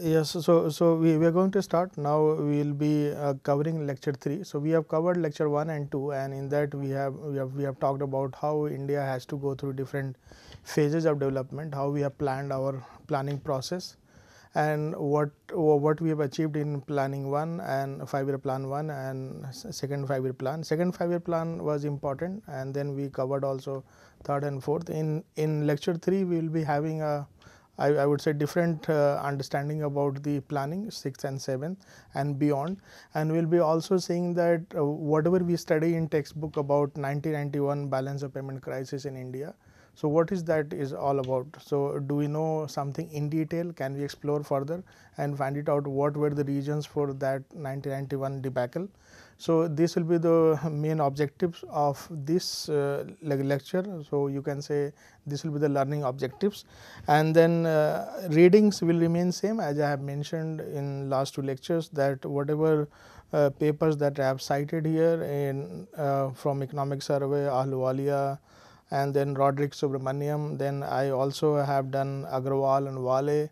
yes, so, so we, we are going to start now we will be uh, covering lecture 3. So, we have covered lecture 1 and 2 and in that we have, we have we have talked about how India has to go through different phases of development, how we have planned our planning process and what what we have achieved in planning 1 and 5 year plan 1 and second 5 year plan. Second 5 year plan was important and then we covered also third and fourth. In, in lecture 3 we will be having a I, I would say different uh, understanding about the planning 6th and 7th and beyond and we will be also seeing that uh, whatever we study in textbook about 1991 balance of payment crisis in India. So, what is that is all about? So, do we know something in detail? Can we explore further and find it out what were the reasons for that 1991 debacle? So, this will be the main objectives of this uh, lecture. So, you can say this will be the learning objectives and then uh, readings will remain same as I have mentioned in last two lectures that whatever uh, papers that I have cited here in uh, from economic survey, Ahluwalia and then Roderick Subramaniam, then I also have done Agrawal and Wale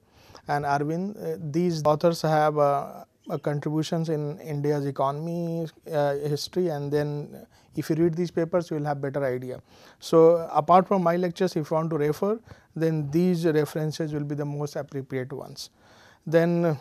and Arvind. Uh, these authors have uh, uh, contributions in India's economy uh, history and then if you read these papers you will have better idea. So apart from my lectures if you want to refer then these references will be the most appropriate ones. Then,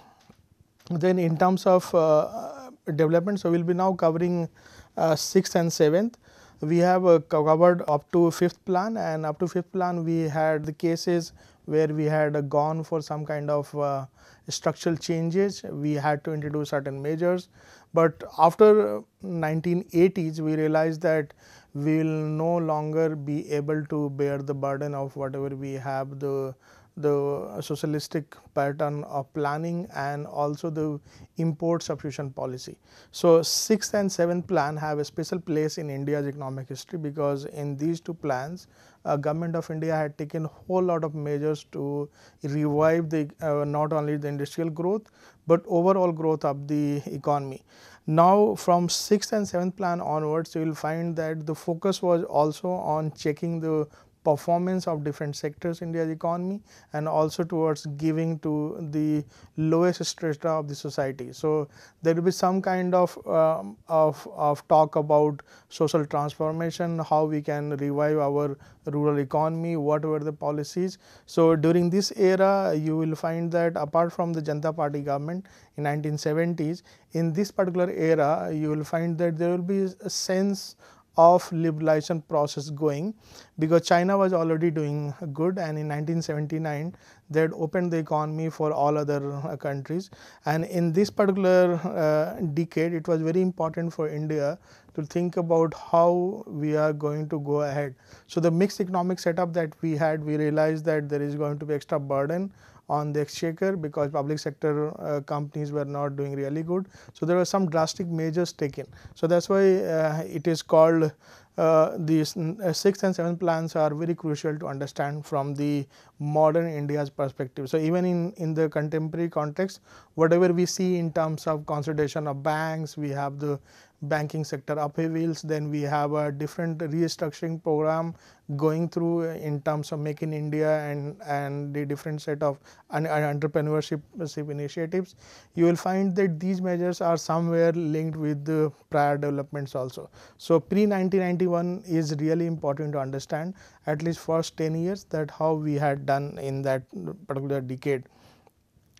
then in terms of uh, development, so we will be now covering 6th uh, and 7th. We have uh, covered up to 5th plan and up to 5th plan we had the cases where we had gone for some kind of uh, structural changes. We had to introduce certain measures, but after 1980s we realized that we will no longer be able to bear the burden of whatever we have the the socialistic pattern of planning and also the import substitution policy. So, 6th and 7th plan have a special place in India's economic history because in these two plans uh, government of India had taken whole lot of measures to revive the uh, not only the industrial growth but overall growth of the economy. Now from 6th and 7th plan onwards you will find that the focus was also on checking the performance of different sectors in India's economy and also towards giving to the lowest strata of the society. So, there will be some kind of, um, of, of talk about social transformation, how we can revive our rural economy, what were the policies. So, during this era you will find that apart from the Janta Party government in 1970s, in this particular era you will find that there will be a sense of liberalization process going because China was already doing good and in 1979 they had opened the economy for all other uh, countries and in this particular uh, decade it was very important for India to think about how we are going to go ahead. So, the mixed economic setup that we had we realized that there is going to be extra burden on the exchequer because public sector uh, companies were not doing really good. So, there were some drastic measures taken. So, that is why uh, it is called uh, uh, 6 6th and 7th plans are very crucial to understand from the modern India's perspective. So, even in, in the contemporary context, whatever we see in terms of consolidation of banks, we have the banking sector upheavals, then we have a different restructuring program going through in terms of making India and, and the different set of entrepreneurship initiatives. You will find that these measures are somewhere linked with the prior developments also. So, pre 1990 2021 is really important to understand at least first 10 years that how we had done in that particular decade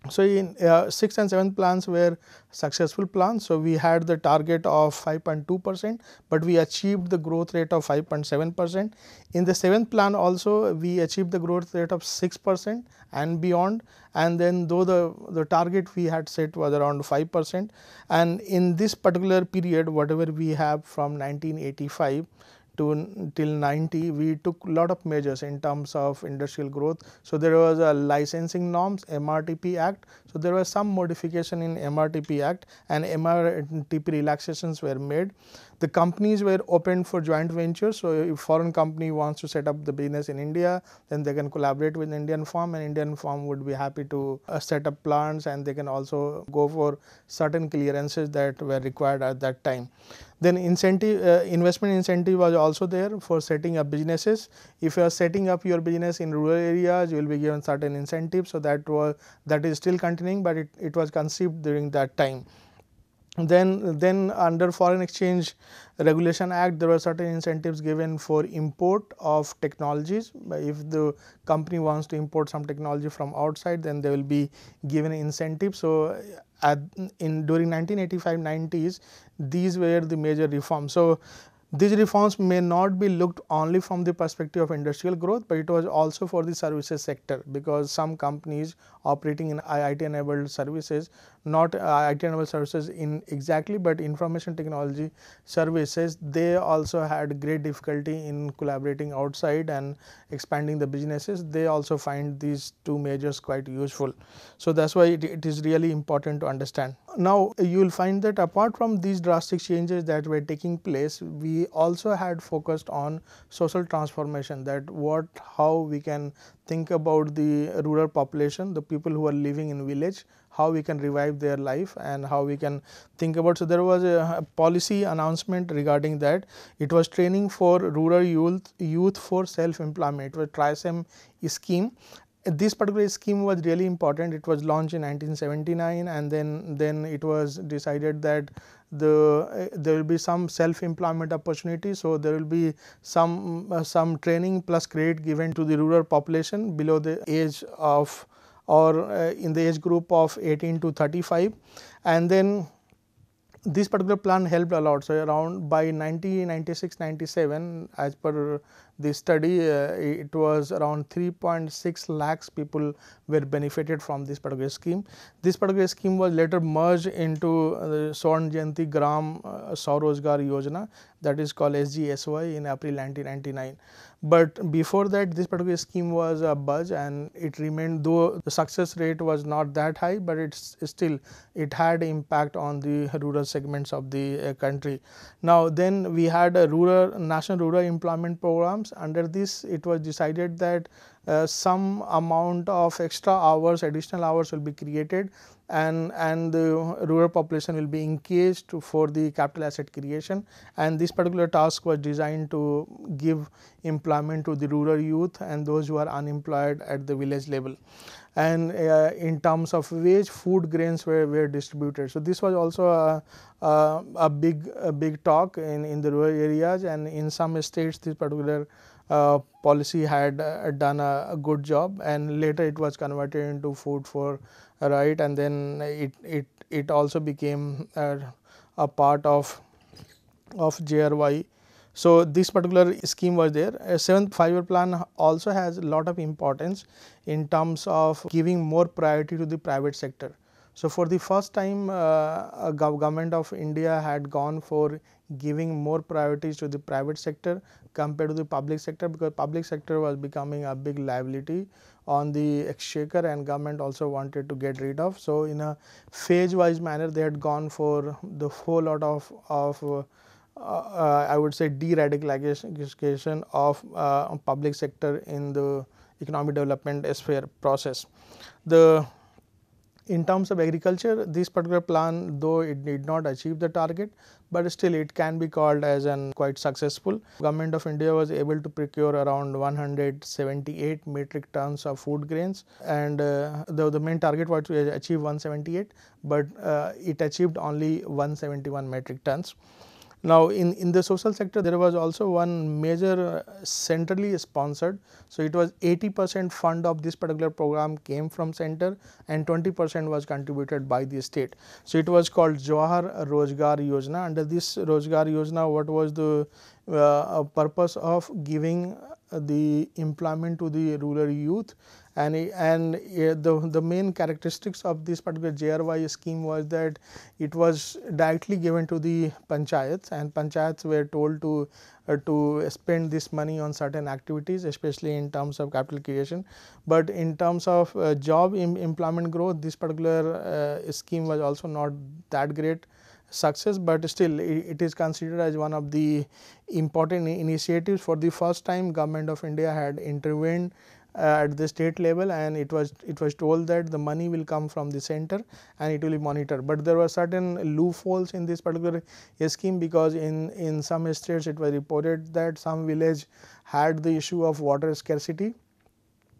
so, in uh, 6th and 7th plans were successful plans. So, we had the target of 5.2 percent, but we achieved the growth rate of 5.7 percent. In the 7th plan also we achieved the growth rate of 6 percent and beyond and then though the, the target we had set was around 5 percent and in this particular period whatever we have from 1985 to till 90 we took lot of measures in terms of industrial growth. So, there was a licensing norms MRTP act. So, there was some modification in MRTP act and MRTP relaxations were made. The companies were opened for joint ventures. So, if foreign company wants to set up the business in India then they can collaborate with Indian firm and Indian firm would be happy to uh, set up plants and they can also go for certain clearances that were required at that time. Then incentive uh, investment incentive was also there for setting up businesses. If you are setting up your business in rural areas, you will be given certain incentive. So, that was that is still continuing, but it, it was conceived during that time then then under foreign exchange regulation act there were certain incentives given for import of technologies if the company wants to import some technology from outside then they will be given incentive so at, in during 1985 90s these were the major reforms so these reforms may not be looked only from the perspective of industrial growth, but it was also for the services sector because some companies operating in it enabled services not uh, IT enabled services in exactly, but information technology services they also had great difficulty in collaborating outside and expanding the businesses. They also find these two measures quite useful. So, that is why it, it is really important to understand. Now, you will find that apart from these drastic changes that were taking place, we also had focused on social transformation that what how we can think about the rural population, the people who are living in village how we can revive their life and how we can think about. So there was a policy announcement regarding that. It was training for rural youth, youth for self-employment, It was TRISEM scheme this particular scheme was really important. It was launched in 1979 and then, then it was decided that the uh, there will be some self-employment opportunity. So, there will be some, uh, some training plus credit given to the rural population below the age of or uh, in the age group of 18 to 35 and then this particular plan helped a lot. So, around by 1996-97 as per the study uh, it was around 3.6 lakhs people were benefited from this particular scheme. This particular scheme was later merged into uh, the Swarn Jayanti Gram uh, Yojana that is called SGSY in April 1999. But before that this particular scheme was a uh, buzz and it remained though the success rate was not that high, but it's still it had impact on the rural segments of the uh, country. Now then we had a rural national rural employment programs under this it was decided that uh, some amount of extra hours additional hours will be created and, and the rural population will be engaged for the capital asset creation and this particular task was designed to give employment to the rural youth and those who are unemployed at the village level and uh, in terms of wage food grains were, were distributed. So, this was also a, a, a big a big talk in, in the rural areas and in some states this particular uh, policy had uh, done a, a, good job and later it was converted into food for right and then it it it also became uh, a part of of JRY. So, this particular scheme was there. A seventh five-year plan also has a lot of importance in terms of giving more priority to the private sector. So, for the first time uh, government of India had gone for giving more priorities to the private sector compared to the public sector because public sector was becoming a big liability on the exchequer and government also wanted to get rid of. So, in a phase wise manner they had gone for the whole lot of, of uh, uh, I would say de-radicalization of uh, public sector in the economic development sphere process. The in terms of agriculture, this particular plan though it did not achieve the target, but still it can be called as an quite successful. Government of India was able to procure around 178 metric tons of food grains and uh, though the main target was to achieve 178, but uh, it achieved only 171 metric tons. Now, in, in the social sector there was also one major uh, centrally sponsored. So, it was 80 percent fund of this particular program came from center and 20 percent was contributed by the state. So, it was called Jawahar Rozgar Yojana. Under this Rozgar Yojana what was the uh, uh purpose of giving the employment to the rural youth and, and eh, the, the main characteristics of this particular JRY scheme was that it was directly given to the panchayats and panchayats were told to uh, to spend this money on certain activities especially in terms of capital creation. But in terms of uh, job employment growth this particular uh, scheme was also not that great success, but still it is considered as one of the important initiatives. For the first time, government of India had intervened uh, at the state level and it was it was told that the money will come from the center and it will be monitored but there were certain loopholes in this particular scheme because in in some states it was reported that some village had the issue of water scarcity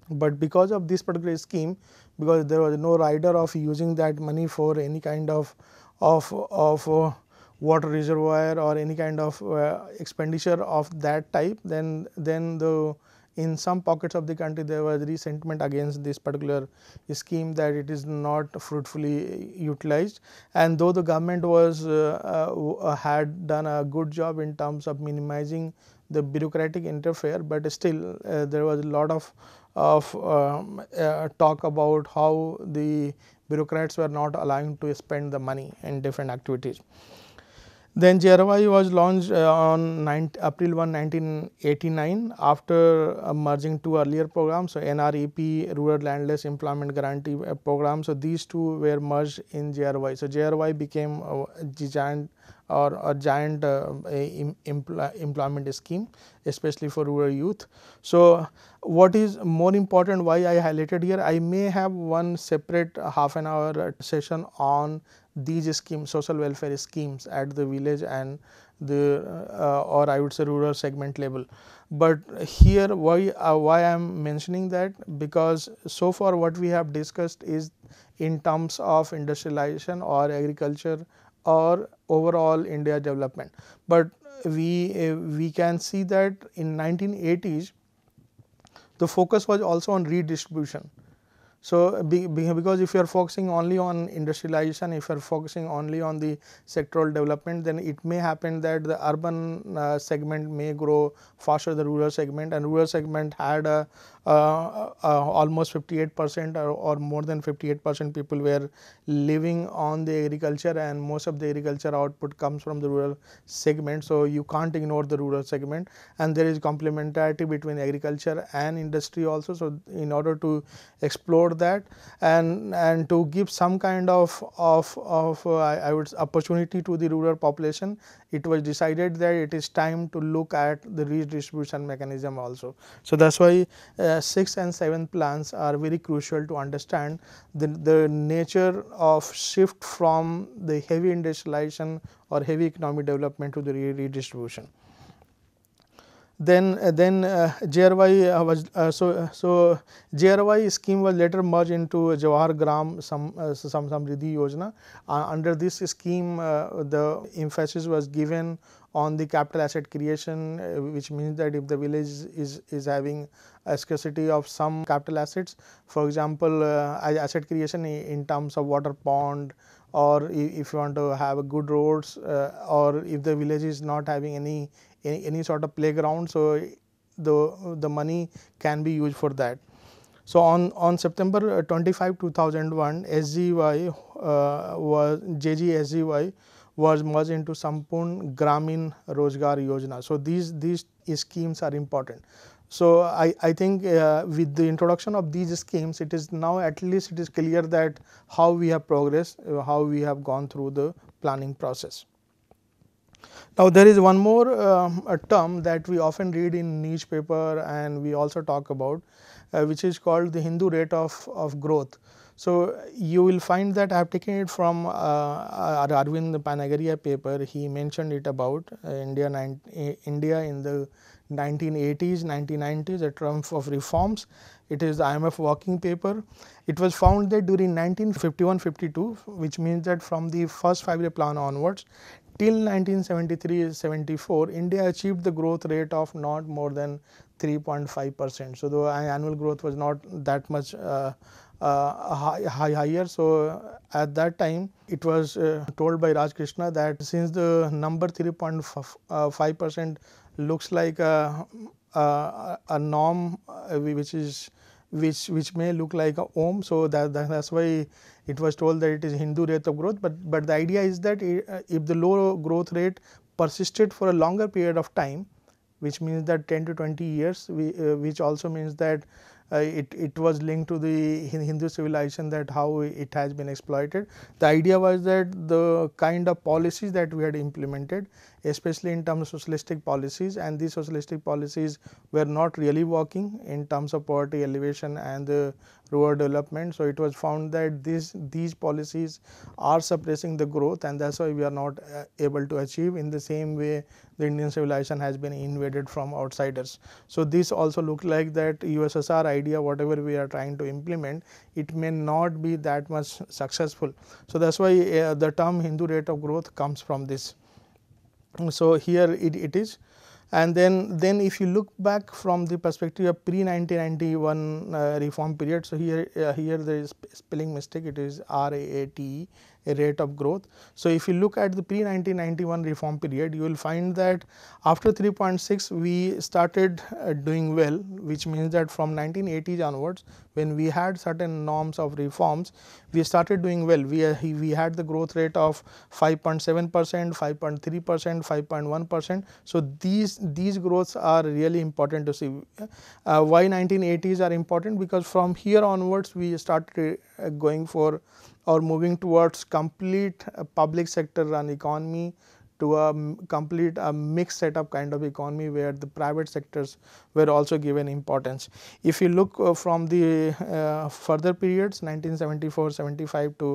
but because of this particular scheme because there was no rider of using that money for any kind of of of uh, water reservoir or any kind of uh, expenditure of that type then then the in some pockets of the country there was resentment against this particular scheme that it is not fruitfully uh, utilized and though the government was uh, uh, uh, had done a good job in terms of minimizing the bureaucratic interfere, but still uh, there was a lot of of um, uh, talk about how the bureaucrats were not allowed to spend the money in different activities. Then JRY was launched on 9, April 1, 1989 after merging two earlier programs, so NREP, Rural Landless Employment Guarantee Program. So, these two were merged in JRY. So, JRY became a giant or a giant uh, employment scheme especially for rural youth. So, what is more important why I highlighted here I may have one separate half an hour session on these schemes social welfare schemes at the village and the uh, or I would say rural segment level. But here why uh, why I am mentioning that because so far what we have discussed is in terms of industrialization or agriculture or overall India development. But we, uh, we can see that in 1980s the focus was also on redistribution. So, because if you are focusing only on industrialization, if you are focusing only on the sectoral development, then it may happen that the urban uh, segment may grow faster than rural segment and rural segment had a uh, uh, uh, almost 58 percent or more than 58 percent people were living on the agriculture and most of the agriculture output comes from the rural segment. So, you can't ignore the rural segment and there is complementarity between agriculture and industry also. So, in order to explore that and, and to give some kind of, of, of uh, I would opportunity to the rural population it was decided that it is time to look at the redistribution mechanism also. So, that is why uh, and 7th plans are very crucial to understand the, the nature of shift from the heavy industrialization or heavy economic development to the redistribution then then uh, uh JRY uh, was uh, so uh, so JRY scheme was later merged into Jawahar Gram some uh, some Yojana. under this scheme, the emphasis was given on the capital asset creation, which means that if the village is is having a scarcity of some capital assets, for example, asset creation in terms of water pond, or if you want to have good roads uh, or if the village is not having any any, any sort of playground. So, the, the money can be used for that. So, on, on September uh, 25, 2001, SGY uh, was JGSGY was merged into Sampurn Gramin Rozgar Yojana. So, these, these schemes are important. So, I, I think uh, with the introduction of these schemes, it is now at least it is clear that how we have progressed, uh, how we have gone through the planning process. Now, there is one more uh, term that we often read in niche paper and we also talk about uh, which is called the Hindu rate of, of growth. So, you will find that I have taken it from uh, uh Arvind Panagaria paper, he mentioned it about uh, India, eh, India in the 1980s, 1990s, a triumph of reforms. It is the IMF working paper. It was found that during 1951-52, which means that from the first five-year plan onwards, till 1973-74 India achieved the growth rate of not more than 3.5 percent. So, the annual growth was not that much uh, uh, high, high, higher. So, at that time it was uh, told by Raj Krishna that since the number 3.5 uh, percent looks like a, a, a norm uh, which is which which may look like a ohm. So, that, that that's why it was told that it is Hindu rate of growth, but, but the idea is that uh, if the low growth rate persisted for a longer period of time, which means that 10 to 20 years, we, uh, which also means that uh, it, it was linked to the Hindu civilization that how it has been exploited. The idea was that the kind of policies that we had implemented especially in terms of socialistic policies and these socialistic policies were not really working in terms of poverty elevation and the uh, rural development. So, it was found that these, these policies are suppressing the growth and that is why we are not uh, able to achieve in the same way the Indian civilization has been invaded from outsiders. So, this also looked like that USSR idea whatever we are trying to implement it may not be that much successful. So, that is why uh, the term Hindu rate of growth comes from this. So, here it, it is and then, then if you look back from the perspective of pre 1991 uh, reform period. So, here uh, here there is spelling mistake it is R R A T a rate of growth. So, if you look at the pre 1991 reform period, you will find that after 3.6 we started uh, doing well which means that from 1980s onwards when we had certain norms of reforms, we started doing well. We, uh, we had the growth rate of 5.7 percent, 5.3 percent, 5.1 percent. So, these, these growths are really important to see. Uh, why 1980s are important because from here onwards we started uh, going for or moving towards complete uh, public sector run economy to a complete a mixed setup kind of economy where the private sectors were also given importance. If you look uh, from the uh, further periods 1974-75 to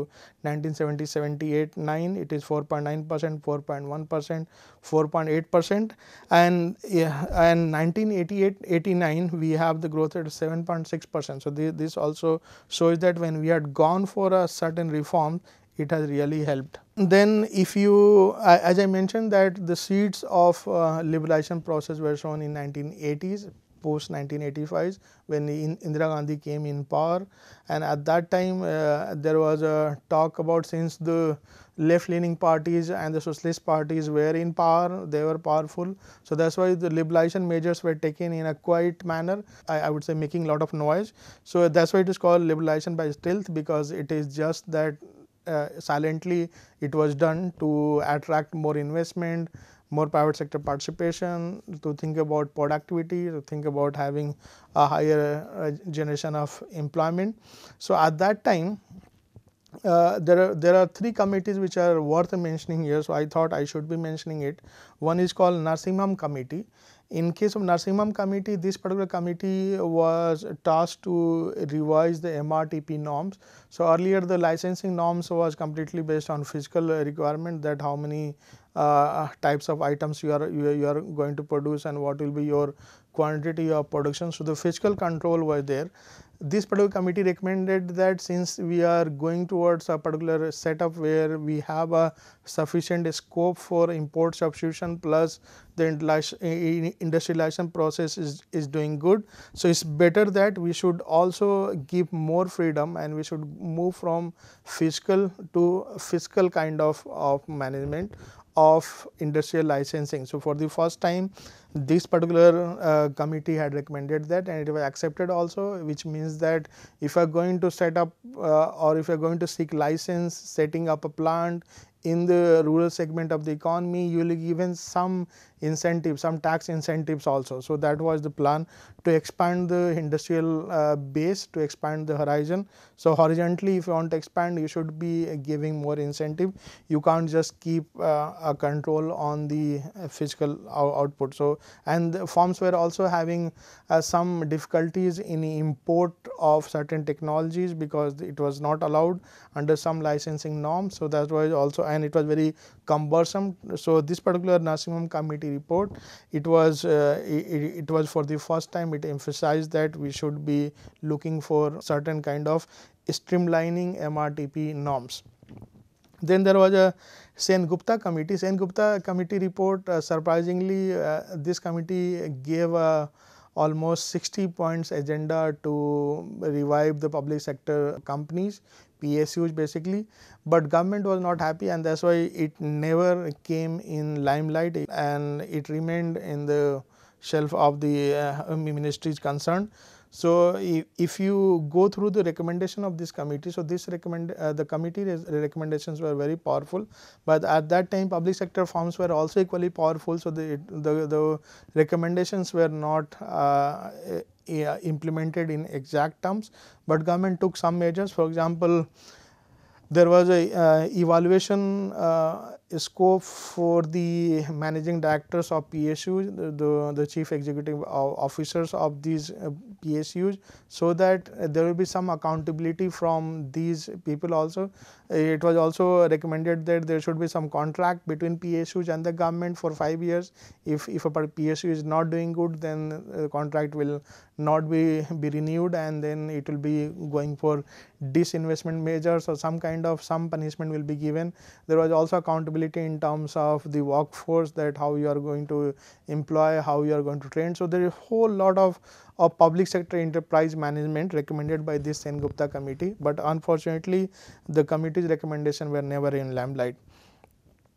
1970-78-9 it is 4.9 percent, 4.1 percent, 4.8 percent and yeah, and 1988-89 we have the growth at 7.6 percent. So, the, this also shows that when we had gone for a certain reform it has really helped. Then if you, as I mentioned that the seeds of uh, liberalization process were shown in 1980s, post 1985 when Indira Gandhi came in power and at that time uh, there was a talk about since the left leaning parties and the socialist parties were in power they were powerful so that's why the liberalization measures were taken in a quiet manner I, I would say making lot of noise so that's why it is called liberalization by stealth because it is just that uh, silently it was done to attract more investment, more private sector participation, to think about productivity, to think about having a higher uh, generation of employment. So, at that time uh, there are there are three committees which are worth mentioning here. So, I thought I should be mentioning it. One is called Narsimham committee in case of Narsimham committee, this particular committee was tasked to revise the MRTP norms. So, earlier the licensing norms was completely based on physical requirement that how many uh, types of items you are, you, you are going to produce and what will be your quantity of production. So, the physical control was there this particular committee recommended that since we are going towards a particular setup where we have a sufficient scope for import substitution plus the industrialization process is, is doing good. So, it is better that we should also give more freedom and we should move from fiscal to fiscal kind of, of management of industrial licensing. So, for the first time this particular uh, committee had recommended that and it was accepted also which means that if you are going to set up uh, or if you are going to seek license setting up a plant in the rural segment of the economy you will given some incentives, some tax incentives also. So, that was the plan to expand the industrial uh, base to expand the horizon. So, horizontally if you want to expand you should be giving more incentive, you can't just keep uh, a control on the fiscal uh, output. So, and the firms were also having uh, some difficulties in import of certain technologies because it was not allowed under some licensing norms. So, that was also and it was very cumbersome. So, this particular nursing home committee report, it was uh, it, it was for the first time it emphasized that we should be looking for certain kind of streamlining MRTP norms. Then there was a Sen Gupta committee. Sen Gupta committee report, uh, surprisingly, uh, this committee gave a uh, almost 60 points agenda to revive the public sector companies PSUs basically, but government was not happy and that's why it never came in limelight and it remained in the shelf of the uh, ministries concerned. So, if you go through the recommendation of this committee, so this recommend uh, the committee recommendations were very powerful, but at that time public sector firms were also equally powerful. So, the, the, the recommendations were not uh, implemented in exact terms, but government took some measures for example, there was a uh, evaluation uh, scope for the managing directors of PSUs, the, the, the chief executive officers of these uh, PSUs, so that uh, there will be some accountability from these people also. Uh, it was also recommended that there should be some contract between PSUs and the government for 5 years. If, if a PSU is not doing good, then the contract will not be, be renewed and then it will be going for disinvestment measures or some kind of some punishment will be given. There was also accountability in terms of the workforce that how you are going to employ, how you are going to train. So, there is a whole lot of, of public sector enterprise management recommended by this Sen Gupta committee, but unfortunately the committee's recommendation were never in limelight.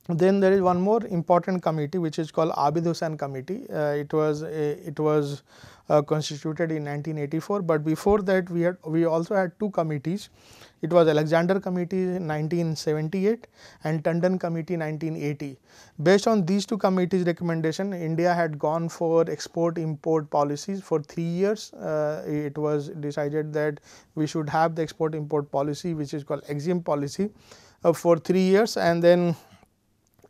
Then there is one more important committee which is called Abid Hussain Committee. Uh, it was a, uh, it was uh, constituted in 1984, but before that we had we also had two committees. It was Alexander Committee in 1978 and Tandon Committee 1980. Based on these two committees' recommendation, India had gone for export-import policies for three years. Uh, it was decided that we should have the export-import policy, which is called EXIM policy, uh, for three years, and then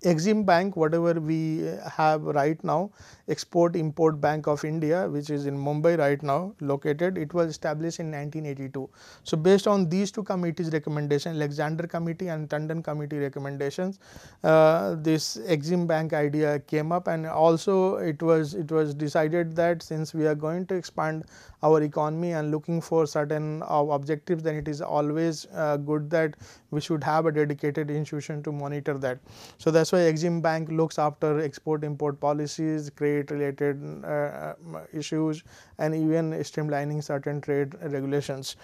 Exim Bank, whatever we uh, have right now, Export Import Bank of India, which is in Mumbai right now located, it was established in 1982. So, based on these two committees recommendations, Alexander Committee and Tandon Committee recommendations, uh, this Exim Bank idea came up and also it was, it was decided that since we are going to expand our economy and looking for certain uh, objectives, then it is always uh, good that we should have a dedicated institution to monitor that. So, that is so, why Exim Bank looks after export import policies, trade related uh, uh, issues and even streamlining certain trade regulations.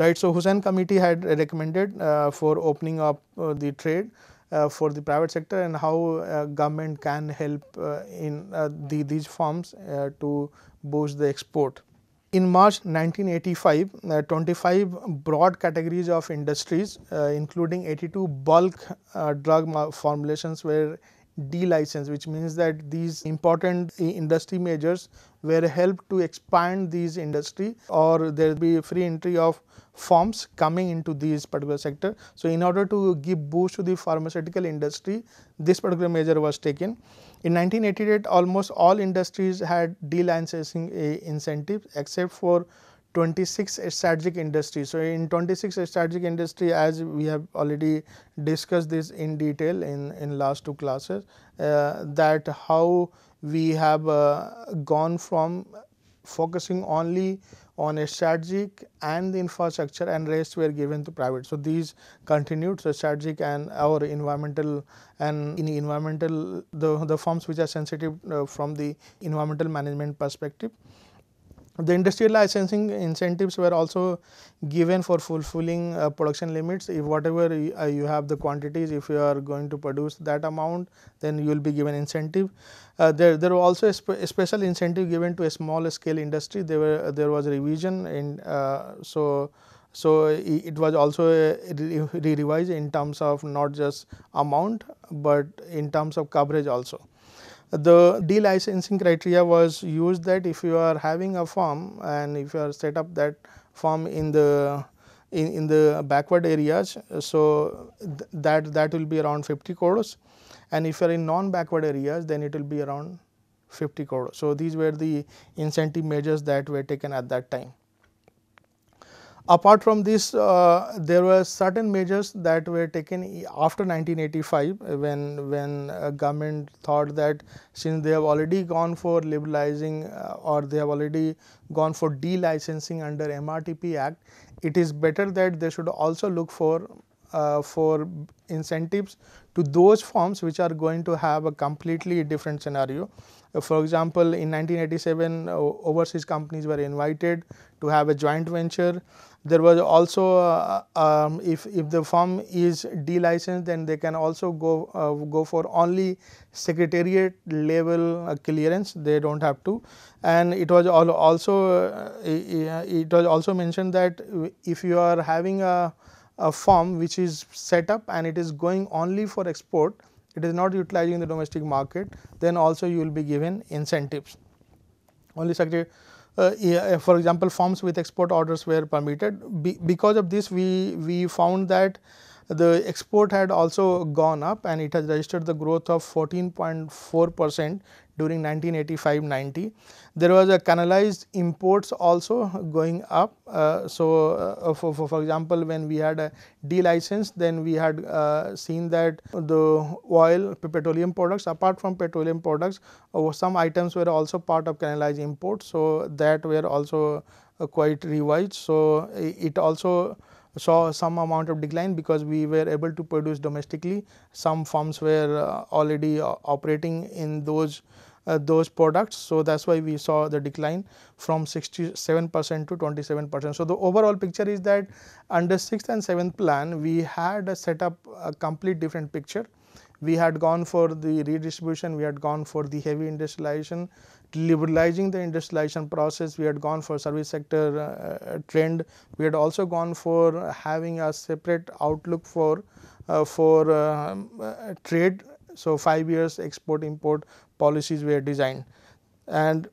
Right. So, Hussein committee had recommended uh, for opening up uh, the trade uh, for the private sector and how uh, government can help in the, these firms to boost the export. In March 1985, uh, 25 broad categories of industries uh, including 82 bulk uh, drug formulations were delicensed which means that these important industry measures were helped to expand these industry or there will be free entry of firms coming into this particular sector. So, in order to give boost to the pharmaceutical industry this particular measure was taken. In 1988, almost all industries had delicensing eh, incentives except for 26 strategic industries. So, in 26 strategic industry as we have already discussed this in detail in, in last two classes uh, that how we have uh, gone from focusing only on a strategic and the infrastructure and rest were given to private. So, these continued so strategic and our environmental and in environmental the, the firms which are sensitive uh, from the environmental management perspective. The industrial licensing incentives were also given for fulfilling uh, production limits. If whatever you, uh, you have the quantities, if you are going to produce that amount, then you will be given incentive. Uh, there, there were also a, spe a, special incentive given to a small scale industry. There were there was revision and uh, so so it was also uh, re revised in terms of not just amount but in terms of coverage also. The delicensing criteria was used that if you are having a farm and if you are set up that farm in the in, in the backward areas, so th that that will be around 50 crores and if you are in non backward areas then it will be around 50 crore. So, these were the incentive measures that were taken at that time. Apart from this, uh, there were certain measures that were taken after 1985 when, when uh, government thought that since they have already gone for liberalizing uh, or they have already gone for de-licensing under MRTP Act, it is better that they should also look for uh, for incentives to those firms which are going to have a completely different scenario for example, in 1987 uh, overseas companies were invited to have a joint venture. There was also, uh, um, if, if the firm is delicensed then they can also go, uh, go for only secretariat level uh, clearance, they do not have to. And it was also, uh, uh, it was also mentioned that if you are having a, a firm which is set up and it is going only for export, it is not utilizing the domestic market then also you will be given incentives. Only such a uh, for example, farms with export orders were permitted. Be, because of this, we, we found that the export had also gone up and it has registered the growth of 14.4 percent during 1985-90. There was a canalized imports also going up. Uh, so, uh, for, for, for, example, when we had a D license, then we had uh, seen that the oil, petroleum products, apart from petroleum products, uh, some items were also part of canalized imports. So, that were also uh, quite revised. So, it also saw some amount of decline because we were able to produce domestically. Some firms were uh, already uh, operating in those uh, those products. So, that is why we saw the decline from 67 percent to 27 percent. So, the overall picture is that under 6th and 7th plan, we had a set up a complete different picture we had gone for the redistribution, we had gone for the heavy industrialization, liberalizing the industrialization process, we had gone for service sector uh, trend, we had also gone for having a separate outlook for, uh, for um, uh, trade. So, 5 years export import policies were designed and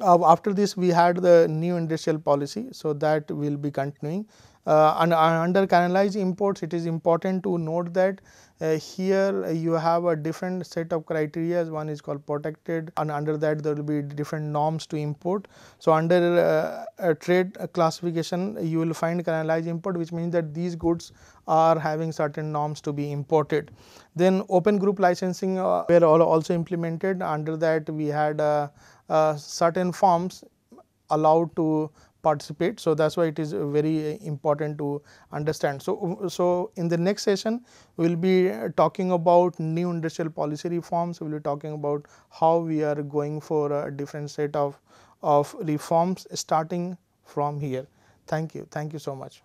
uh, after this we had the new industrial policy. So, that will be continuing. Uh, and, and uh, under canalized imports it is important to note that uh, here uh, you have a different set of criteria one is called protected and under that there will be different norms to import. So, under uh, trade classification you will find canalized import which means that these goods are having certain norms to be imported. Then open group licensing uh, were also implemented under that we had uh, uh, certain forms allowed to participate. So, that is why it is very uh, important to understand. So, um, so in the next session we will be uh, talking about new industrial policy reforms, we will be talking about how we are going for a different set of, of reforms starting from here. Thank you. Thank you so much.